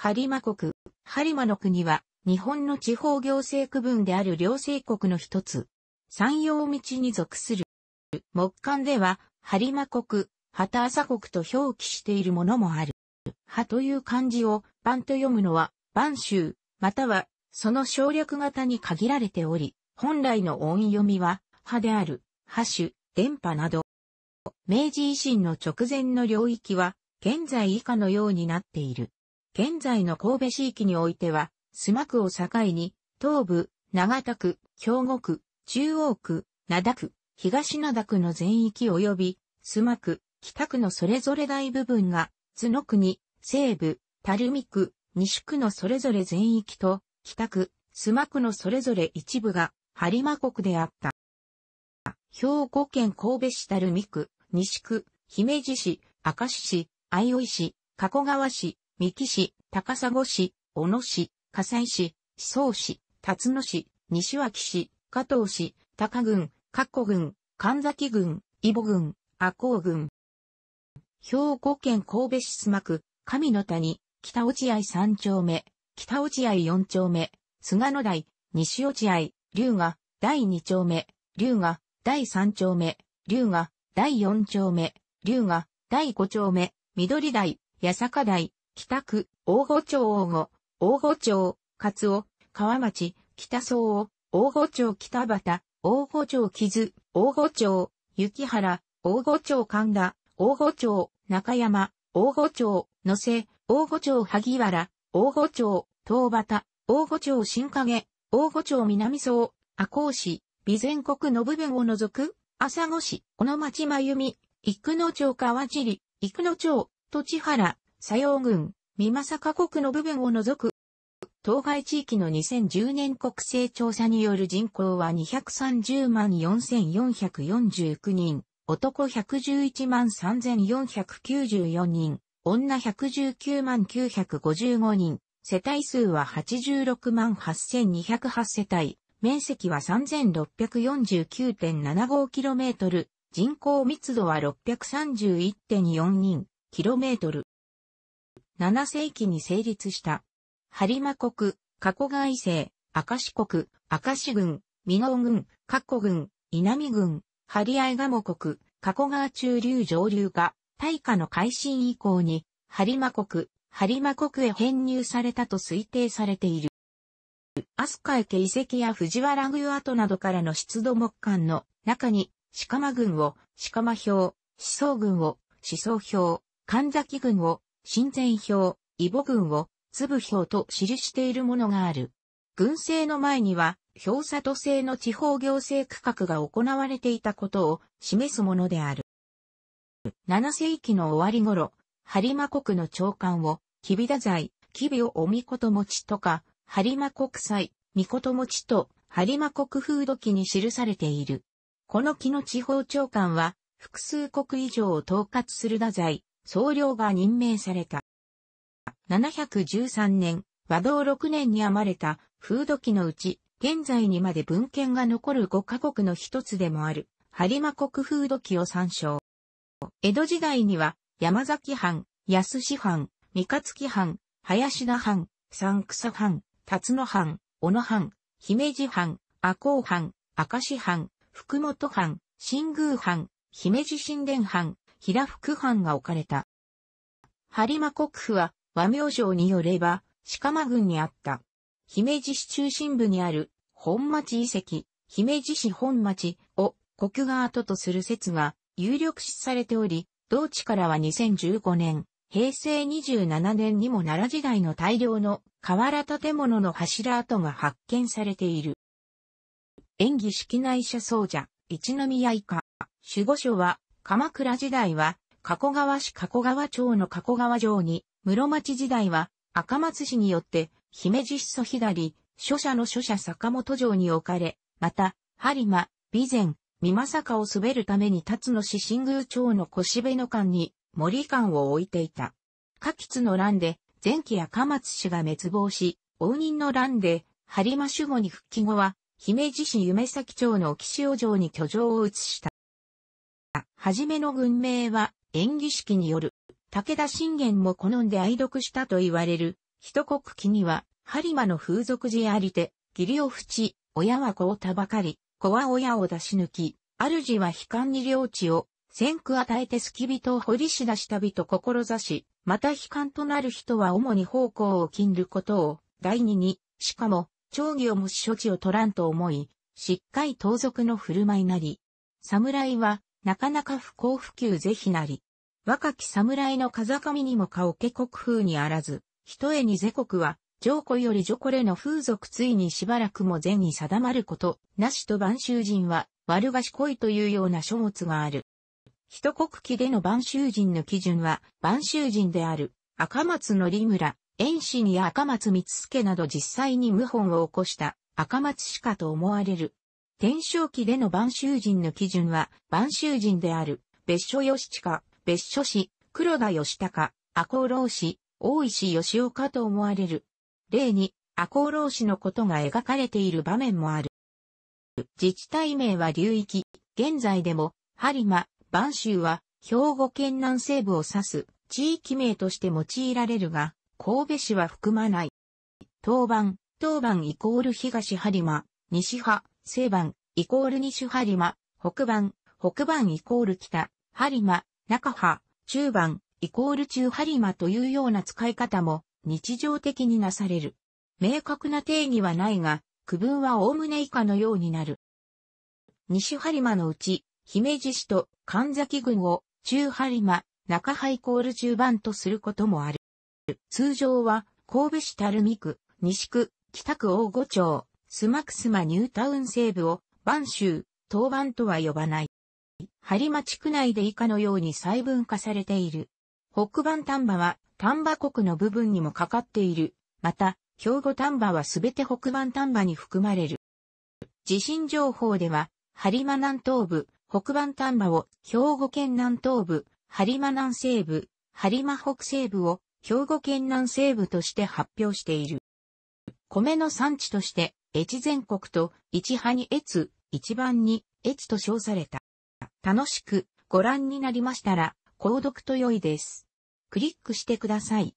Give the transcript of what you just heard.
播磨国、播磨の国は、日本の地方行政区分である両政国の一つ、山陽道に属する。木簡では、播磨国、旗朝国と表記しているものもある。派という漢字を、番と読むのは、番州、または、その省略型に限られており、本来の音読みは、派である、派種、電波など。明治維新の直前の領域は、現在以下のようになっている。現在の神戸市域においては、須磨区を境に、東部、長田区、兵庫区、中央区、灘区、東灘区の全域及び、須磨区、北区のそれぞれ大部分が、角国、西部、垂水区、西区のそれぞれ全域と、北区、須磨区のそれぞれ一部が、播磨国であった。兵庫県神戸市垂水区、西区、姫路市、明石市、相生市、加古川市、三木市、高砂市、小野市、加西市、思想市、辰野市、西脇市、加藤市、高郡、加古郡、神崎郡、伊保郡、阿光郡。兵庫県神戸市須磨区、神の谷、北落合三丁目、北落合四丁目、菅野台、西落合、龍河、第二丁目、龍河、第三丁目、龍河、第四丁目、龍河、第五丁目、緑台、八坂台、北区、大御町大御、大御町、勝尾、川町、北総を、大御町北畑、大御町木津、大御町、雪原、大御町神田、大御町、中山、大御町、野瀬、大御町萩原、大御町、東畑、大御町新影、大御町南総、赤穂市、備前国の部分を除く、朝子市、小野町真由美、生野町川尻、生野町、土地原、左用軍、正政国の部分を除く、当該地域の2010年国勢調査による人口は230万4449人、男111万3494人、女119万955人、世帯数は86万8208世帯、面積は 3649.75km、人口密度は631.4人、km。7世紀に成立した。ハリマ国、加古外政、赤石国、赤石軍、美濃軍、加古軍、稲見軍、イガモ国、加古川中流上流が、大化の改新以降に、ハリマ国、ハリマ国へ編入されたと推定されている。飛鳥家遺跡や藤原宮跡などからの出土木管の中に、鹿間軍を鹿間表、思想軍を思想表、神崎軍を新前表、異母群を、粒表と記しているものがある。群政の前には、表里制の地方行政区画が行われていたことを示すものである。7世紀の終わり頃、播磨国の長官を、キビダ罪、キビをおみこと持ちとか、播磨国祭、みこと持ちと、播磨国風土記に記されている。この木の地方長官は、複数国以上を統括する太宰、総領が任命された。713年、和道6年に編まれた風土記のうち、現在にまで文献が残る5カ国の一つでもある、播磨国風土記を参照。江戸時代には、山崎藩、安志藩、三日月藩、林田藩、三草藩、辰野藩、小野藩、姫路藩、赤穂藩、明石藩、福本藩、新宮藩、姫路神殿藩、平福藩が置かれた。播磨国府は和名城によれば、鹿間郡にあった。姫路市中心部にある本町遺跡、姫路市本町を国が跡とする説が有力視されており、同地からは2015年、平成27年にも奈良時代の大量の瓦建物の柱跡が発見されている。演技式内社奏者、一宮以下、守護所は鎌倉時代は、加古川市加古川町の加古川城に、室町時代は、赤松市によって、姫路市祖左、諸者の諸者坂本城に置かれ、また、播磨、備前、美かを滑るために立野市新宮町の腰辺の間に、森間を置いていた。下吉の乱で、前期赤松氏が滅亡し、応仁の乱で、播磨守護に復帰後は、姫路市夢崎町の岸尾城に居城を移した。はじめの軍名は、演技式による。武田信玄も好んで愛読したと言われる、一国記には、播磨の風俗寺ありて、義理を淵、親は子をたばかり、子は親を出し抜き、主は悲観に領地を、先駆与えて好き人を掘りし出した人志し、また悲観となる人は主に奉公を禁ることを、第二に、しかも、長義をもし処置を取らんと思い、しっかり盗賊の振る舞いなり。侍は、なかなか不幸不及是非なり。若き侍の風上にも顔け国風にあらず、ひとえに是国は、上古よりョ古れの風俗ついにしばらくも善に定まること、なしと晩秋人は、悪賢いというような書物がある。一国記での晩州人の基準は、晩州人である、赤松のむ村、遠心や赤松光助など実際に謀反を起こした赤松しかと思われる天正期での晩秋人の基準は、晩秋人である、別所義親、別所氏、黒田義高、赤穂浪氏、大石義岡と思われる。例に、赤穂浪氏のことが描かれている場面もある。自治体名は流域、現在でも、播磨、晩州は、兵庫県南西部を指す地域名として用いられるが、神戸市は含まない。当番、当番イコール東播磨、西派、西番、イコール西播磨、北番、北番イコール北、播磨、中波、中番、イコール中播磨というような使い方も日常的になされる。明確な定義はないが、区分は概ね以下のようになる。西播磨のうち、姫路市と神崎郡を中播磨、中葉イコール中盤とすることもある。通常は、神戸市垂水区、西区、北区大御町、スマクスマニュータウン西部を、万州、東湾とは呼ばない。針地区内で以下のように細分化されている。北番丹波は丹波国の部分にもかかっている。また、兵庫丹波はすべて北番丹波に含まれる。地震情報では、播磨南東部、北番丹波を兵庫県南東部、播磨南西部、播磨北西部を兵庫県南西部として発表している。米の産地として越前国と一派に越、一番に越と称された。楽しくご覧になりましたら、購読と良いです。クリックしてください。